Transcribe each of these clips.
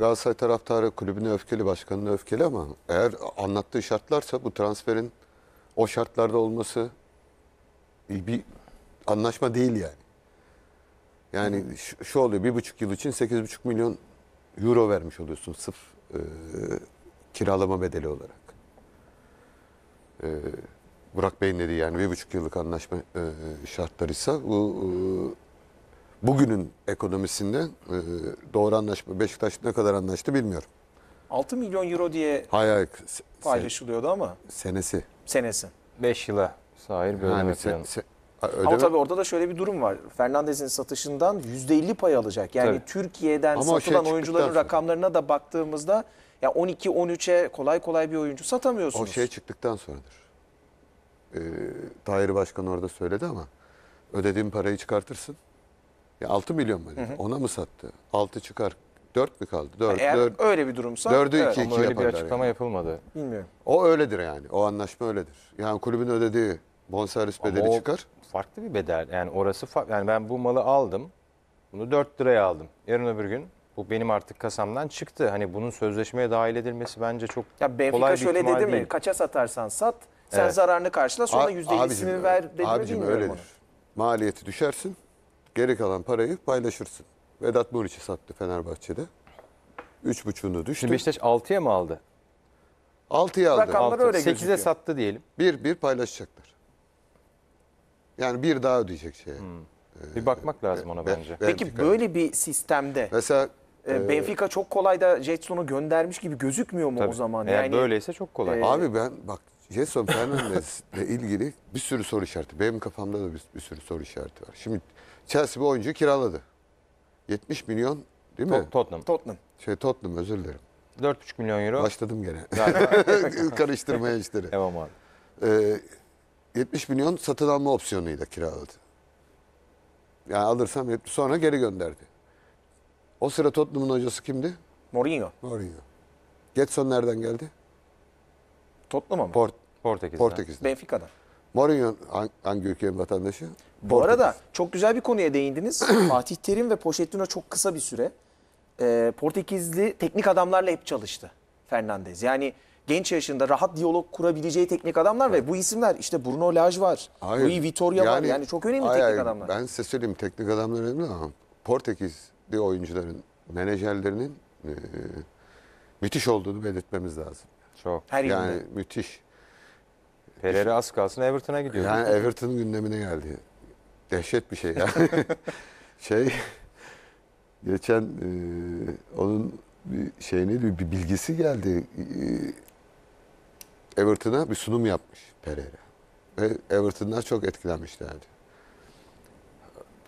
Galatasaray taraftarı kulübüne öfkeli, başkanına öfkeli ama eğer anlattığı şartlarsa bu transferin o şartlarda olması bir anlaşma değil yani. Yani şu, oluyor bir buçuk yıl için sekiz buçuk milyon euro vermiş oluyorsun sıf e, kiralama bedeli olarak. E, Burak Bey'in dediği yani bir buçuk yıllık anlaşma e, e şartlarıysa bu e, bugünün ekonomisinde e, doğru anlaşma Beşiktaş ne kadar anlaştı bilmiyorum. 6 milyon euro diye hayır, hayır, se- paylaşılıyordu ama senesi. senesi. 5 yıla sahir bir ödeme Yani se- se- ödeme- Ama tabii orada da şöyle bir durum var. Fernandez'in satışından %50 pay alacak. Yani Tabii. Türkiye'den Ama o şey satılan oyuncuların sonra. rakamlarına da baktığımızda ya 12 13'e kolay kolay bir oyuncu satamıyorsunuz. O şey çıktıktan sonradır. Ee, Tahir Başkan orada söyledi ama ödediğin parayı çıkartırsın. Ya 6 milyon böyle. Ona mı sattı? 6 çıkar. 4 mü kaldı? 4, Eğer 4, öyle bir durumsa... 4'ü 2-2 evet. Ama öyle bir açıklama yani. yapılmadı. Bilmiyorum. O öyledir yani. O anlaşma öyledir. Yani kulübün ödediği bonservis Ama bedeli o çıkar. farklı bir bedel. Yani orası farklı. Yani ben bu malı aldım. Bunu 4 liraya aldım. Yarın öbür gün bu benim artık kasamdan çıktı. Hani bunun sözleşmeye dahil edilmesi bence çok Ya Benfica kolay bir şöyle ihtimal dedi mi? değil. Kaça satarsan sat, sen Evet. zararını karşıla sonra A- yüzde abicim, ver dedi mi Abicim bilmiyorum. öyledir. ama. Maliyeti düşersin. Geri kalan parayı paylaşırsın. Vedat Muriç'i sattı Fenerbahçe'de. Üç 3,5'unu düştü. Şimdi Beşiktaş 6'ya mı aldı? 6'ya aldı. Rakamlar öyle 8'e sattı diyelim. Bir bir paylaşacaklar. Yani bir daha ödeyecek şeye. Hmm. Ee, bir bakmak lazım ona ben, bence. Peki böyle bir sistemde mesela e, e, Benfica çok kolay da Jetson'u göndermiş gibi gözükmüyor mu tabii. o zaman? Eğer yani, böyleyse çok kolay. E, Abi ben bak Jason Fernandez ile ilgili bir sürü soru işareti. Benim kafamda da bir, bir sürü soru işareti var. Şimdi Chelsea bir oyuncu kiraladı. 70 milyon değil mi? Tottenham. Tottenham. Şey Tottenham özür dilerim. 4,5 milyon euro. Başladım gene. Karıştırmaya işleri. Devam abi. Ee, 70 milyon satın alma opsiyonuyla kiraladı. Yani alırsam yet- sonra geri gönderdi. O sıra Tottenham'ın hocası kimdi? Mourinho. Mourinho. Getson nereden geldi? Tottenham mı? Port Portekiz'den. Portekiz'den. Benfica'dan. Mourinho hangi ülkenin vatandaşı? Bu arada çok güzel bir konuya değindiniz. Fatih Terim ve Pochettino çok kısa bir süre e, Portekizli teknik adamlarla hep çalıştı Fernandez. Yani genç yaşında rahat diyalog kurabileceği teknik adamlar evet. ve bu isimler işte Bruno Laj var, hayır, Rui Vitoria yani, var. Yani çok önemli hayır, teknik adamlar. Ben size söyleyeyim teknik adamlar önemli ama Portekizli oyuncuların, menajerlerinin e, müthiş olduğunu belirtmemiz lazım. Çok. Her yani yılında. müthiş. Pereira az kalsın Everton'a gidiyor. Yani Everton gündemine geldi. Dehşet bir şey ya. şey geçen e, onun bir şey ne diyor bir bilgisi geldi. E, Everton'a bir sunum yapmış Pereira. Ve Everton'dan çok etkilenmişlerdi.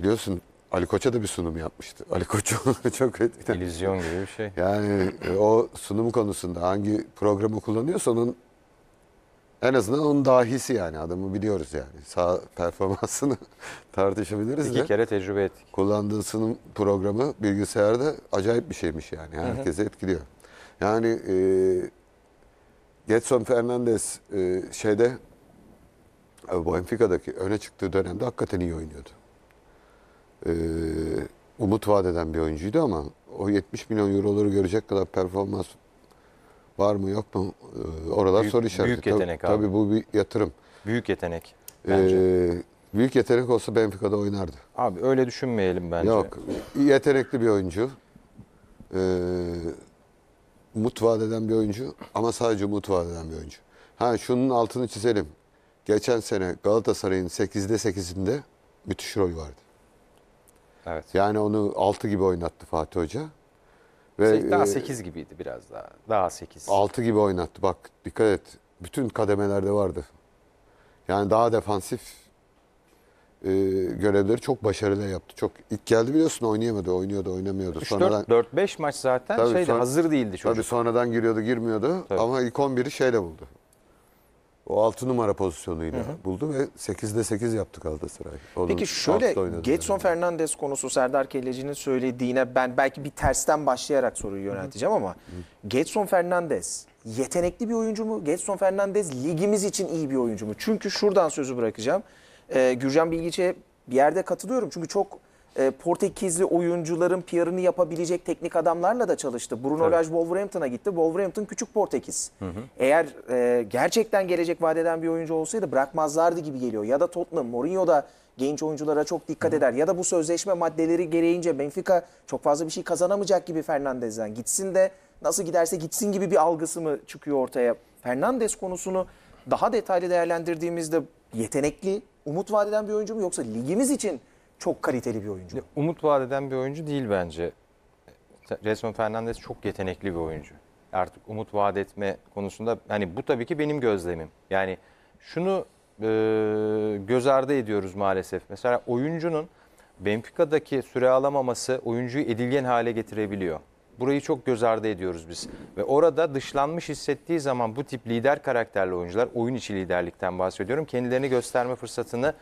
Biliyorsun Ali Koç'a da bir sunum yapmıştı. Ali Koç çok etkilenmişti. İllüzyon gibi bir şey. Yani e, o sunumu konusunda hangi programı kullanıyorsa onun en azından onun dahisi yani adamı biliyoruz yani. Sağ performansını tartışabiliriz İki de. kere tecrübe ettik. Kullandığı sınıf programı bilgisayarda acayip bir şeymiş yani. herkese etkiliyor. Yani e, Getson Fernandez e, şeyde e, Benfica'daki öne çıktığı dönemde hakikaten iyi oynuyordu. E, umut vaat eden bir oyuncuydu ama o 70 milyon euroları görecek kadar performans Var mı yok mu? Ee, oralar büyük, soru işareti. Büyük yetenek tabii, abi. Tabii bu bir yatırım. Büyük yetenek. Ee, bence. Ee, büyük yetenek olsa Benfica'da oynardı. Abi öyle düşünmeyelim bence. Yok. Yetenekli bir oyuncu. Ee, umut vaat eden bir oyuncu ama sadece umut vaat eden bir oyuncu. Ha şunun altını çizelim. Geçen sene Galatasaray'ın 8'de 8'inde müthiş rol vardı. Evet. Yani onu 6 gibi oynattı Fatih Hoca. Ve daha 8 e, gibiydi biraz daha. Daha 8. 6 gibi oynattı bak dikkat et. Bütün kademelerde vardı. Yani daha defansif e, görevleri çok başarılı yaptı. Çok ilk geldi biliyorsun oynayamadı, oynuyordu, oynamıyordu. 3 4 5 maç zaten tabii şeydi son, hazır değildi çocuk. Tabii sonradan giriyordu, girmiyordu tabii. ama ilk 11'i şeyle buldu. O 6 numara pozisyonuyla hı hı. buldu ve 8'de 8 yaptı Galatasaray. Onun Peki şöyle Getson yani. Fernandes konusu Serdar Kelleci'nin söylediğine ben belki bir tersten başlayarak soruyu yönelteceğim ama hı. Getson Fernandes yetenekli bir oyuncu mu? Getson Fernandes ligimiz için iyi bir oyuncu mu? Çünkü şuradan sözü bırakacağım. Ee, Gürcan Bilgiç'e bir yerde katılıyorum. Çünkü çok e, Portekizli oyuncuların PR'ını yapabilecek teknik adamlarla da çalıştı. Bruno evet. Lage Wolverhampton'a gitti. Wolverhampton küçük Portekiz. Hı hı. Eğer e, gerçekten gelecek vadeden bir oyuncu olsaydı bırakmazlardı gibi geliyor. Ya da Tottenham, Mourinho da genç oyunculara çok dikkat hı. eder. Ya da bu sözleşme maddeleri gereğince Benfica çok fazla bir şey kazanamayacak gibi Fernandez'den. Gitsin de nasıl giderse gitsin gibi bir algısı mı çıkıyor ortaya? Fernandez konusunu daha detaylı değerlendirdiğimizde yetenekli, umut vadeden bir oyuncu mu yoksa ligimiz için çok kaliteli bir oyuncu. Umut vaat eden bir oyuncu değil bence. Resmen Fernandez çok yetenekli bir oyuncu. Artık umut vaat etme konusunda yani bu tabii ki benim gözlemim. Yani şunu e, göz ardı ediyoruz maalesef. Mesela oyuncunun Benfica'daki süre alamaması oyuncuyu edilgen hale getirebiliyor. Burayı çok göz ardı ediyoruz biz. Ve orada dışlanmış hissettiği zaman bu tip lider karakterli oyuncular, oyun içi liderlikten bahsediyorum, kendilerini gösterme fırsatını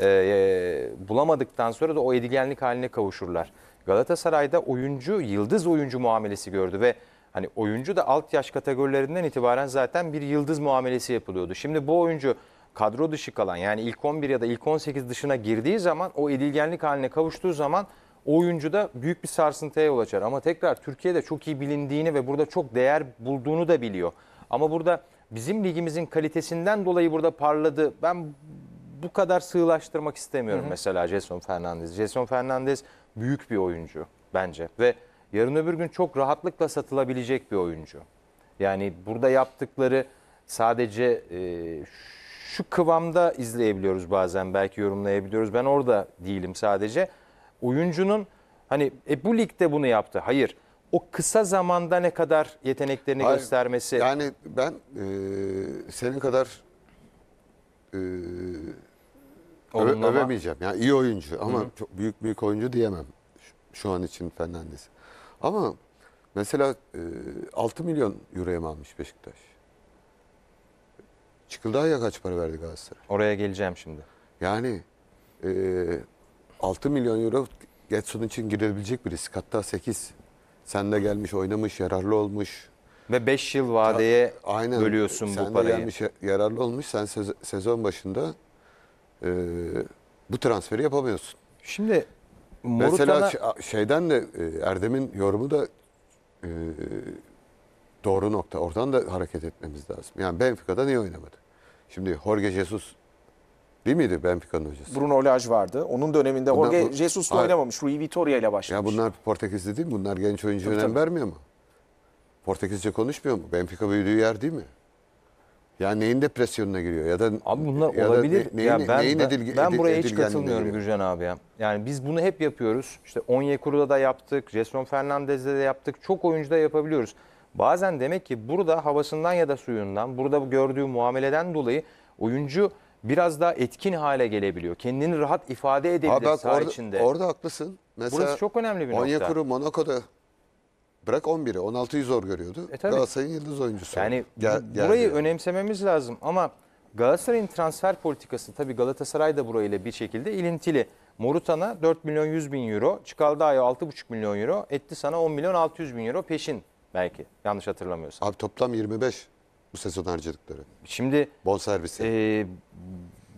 ee, e, bulamadıktan sonra da o edilgenlik haline kavuşurlar. Galatasaray'da oyuncu, yıldız oyuncu muamelesi gördü ve hani oyuncu da alt yaş kategorilerinden itibaren zaten bir yıldız muamelesi yapılıyordu. Şimdi bu oyuncu kadro dışı kalan yani ilk 11 ya da ilk 18 dışına girdiği zaman o edilgenlik haline kavuştuğu zaman oyuncu da büyük bir sarsıntıya yol açar. Ama tekrar Türkiye'de çok iyi bilindiğini ve burada çok değer bulduğunu da biliyor. Ama burada bizim ligimizin kalitesinden dolayı burada parladı. Ben bu kadar sığlaştırmak istemiyorum hı hı. mesela Jason Fernandez. Jason Fernandez büyük bir oyuncu bence ve yarın öbür gün çok rahatlıkla satılabilecek bir oyuncu. Yani burada yaptıkları sadece e, şu kıvamda izleyebiliyoruz bazen belki yorumlayabiliyoruz. Ben orada değilim sadece. Oyuncunun hani e, bu ligde bunu yaptı. Hayır o kısa zamanda ne kadar yeteneklerini Hayır, göstermesi. Yani ben e, senin kadar e, Öve, övemeyeceğim. Yani iyi oyuncu ama Hı-hı. çok büyük büyük oyuncu diyemem şu, an için Fernandes. Ama mesela e, 6 milyon euroya mı almış Beşiktaş? Çıkıldağ'a kaç para verdi Galatasaray? Oraya geleceğim şimdi. Yani e, 6 milyon euro Getson için girebilecek bir risk. Hatta 8. Sen de gelmiş, oynamış, yararlı olmuş. Ve 5 yıl vadeye ya, aynen, bölüyorsun bu parayı. Sen de gelmiş, yararlı olmuş. Sen sezon başında e, bu transferi yapamıyorsun. Şimdi Morutan'a... Mesela şeyden de e, Erdem'in yorumu da e, doğru nokta. Oradan da hareket etmemiz lazım. Yani Benfica'da niye oynamadı? Şimdi Jorge Jesus değil miydi Benfica'nın hocası? Bruno Lage vardı. Onun döneminde bunlar, Jorge Jesus'la oynamamış. Rui Vitória ile başlamış. Ya bunlar Portekizli değil mi? Bunlar genç oyuncu önem vermiyor mu? Portekizce konuşmuyor mu? Benfica büyüdüğü yer değil mi? Yani neyin depresyonuna giriyor ya da abi bunlar ya olabilir. neyin, ya ben neyin edil, ben, ben buraya hiç katılmıyorum Gürcan abi ya. Yani biz bunu hep yapıyoruz. İşte Onyekuru'da da yaptık, Jason Fernandez'de de yaptık. Çok oyuncuda yapabiliyoruz. Bazen demek ki burada havasından ya da suyundan, burada gördüğü muameleden dolayı oyuncu biraz daha etkin hale gelebiliyor. Kendini rahat ifade edebilir Abi, saha içinde. Orada haklısın. Mesela Burası çok önemli bir Onyekuru, nokta. Onyekuru Monaco'da Bırak 11'i 16'yı zor görüyordu. E, Galatasaray'ın yıldız oyuncusu. Yani gel, gel burayı geldi. önemsememiz lazım ama Galatasaray'ın transfer politikası tabii Galatasaray da burayla bir şekilde ilintili. Morutan'a 4 milyon 100 bin euro, Çıkaldağ'a 6,5 milyon euro, etti sana 10 milyon 600 bin euro peşin belki yanlış hatırlamıyorsam. Abi toplam 25 bu sezon harcadıkları. Şimdi bonservisi. E,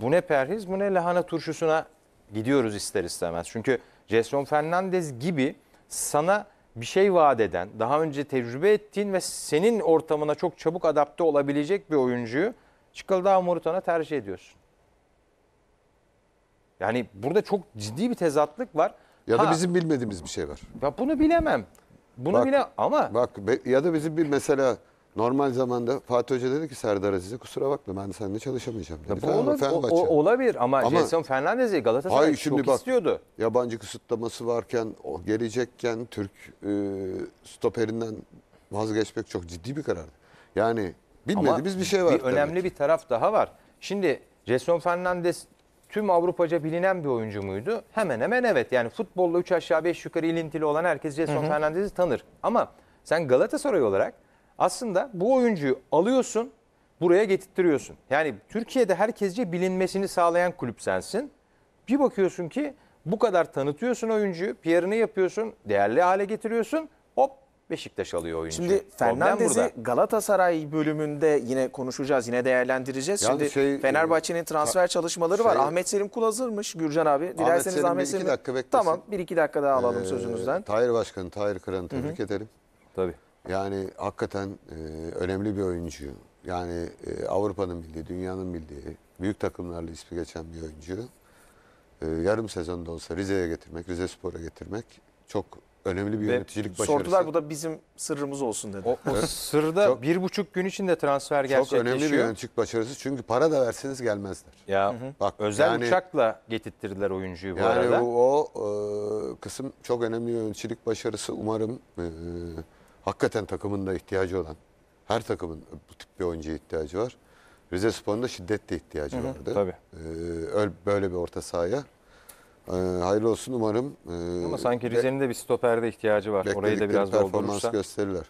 bu ne perhiz bu ne lahana turşusuna gidiyoruz ister istemez. Çünkü Jason Fernandez gibi sana bir şey vaat eden, daha önce tecrübe ettiğin ve senin ortamına çok çabuk adapte olabilecek bir oyuncuyu Çıkıldağ Morutan'a tercih ediyorsun. Yani burada çok ciddi bir tezatlık var. Ya ha, da bizim bilmediğimiz bir şey var. Ya bunu bilemem. Bunu bak, bile ama... Bak ya da bizim bir mesela Normal zamanda Fatih Hoca dedi ki Serdar Aziz'e kusura bakma ben seninle çalışamayacağım. Dedi. Bu olur, o, o, olabilir ama, ama Jason Fernandez'i Galatasaray hayır, şimdi çok bak, istiyordu. Yabancı kısıtlaması varken, o gelecekken Türk e, stoperinden vazgeçmek çok ciddi bir karardı. Yani bilmediğimiz ama bir şey var. Bir önemli ki. bir taraf daha var. Şimdi Jason Fernandez tüm Avrupaca bilinen bir oyuncu muydu? Hemen hemen evet. Yani futbolla 3 aşağı 5 yukarı ilintili olan herkes Jason Fernandez'i tanır. Ama sen Galatasaray olarak aslında bu oyuncuyu alıyorsun buraya getirtiyorsun. Yani Türkiye'de herkesce bilinmesini sağlayan kulüp sensin. Bir bakıyorsun ki bu kadar tanıtıyorsun oyuncuyu, PR'ını yapıyorsun, değerli hale getiriyorsun. Hop Beşiktaş alıyor oyuncuyu. Şimdi Fernandez'i Galatasaray bölümünde yine konuşacağız, yine değerlendireceğiz. Yalnız Şimdi şey, e, Fenerbahçe'nin transfer ha, çalışmaları var. Şey- Ahmet Selim kul hazırmış Gürcan abi. Dilerseniz Ahmet Selim, Ahmet Selim bir iki dakika beklesin. Tamam, bir iki dakika daha alalım ee, sözünüzden. Tahir Başkan, Tahir Kıran tebrik Hı -hı. ederim. Tabii. Yani hakikaten e, önemli bir oyuncu. Yani e, Avrupa'nın bildiği, dünyanın bildiği, büyük takımlarla ismi geçen bir oyuncu. E, yarım sezonda olsa Rize'ye getirmek, Rize Spor'a getirmek çok önemli bir Ve yöneticilik başarısı. Sordular bu da bizim sırrımız olsun dedi. O, o sırda çok, bir buçuk gün içinde transfer gerçekleşiyor. Çok önemli bir yöneticilik başarısı çünkü para da verseniz gelmezler. Ya hı hı. bak özel yani, uçakla getirttirdiler oyuncuyu bu yani arada. Yani o, o e, kısım çok önemli yöneticilik başarısı umarım e, hakikaten takımında ihtiyacı olan, her takımın bu tip bir oyuncuya ihtiyacı var. Rize Spor'un şiddetle ihtiyacı hı hı, vardı. Tabii. Ee, böyle bir orta sahaya. Ee, hayırlı olsun umarım. Ee, Ama sanki Rize'nin de bir stoperde ihtiyacı var. Orayı da biraz doldurursa. performans gösterirler.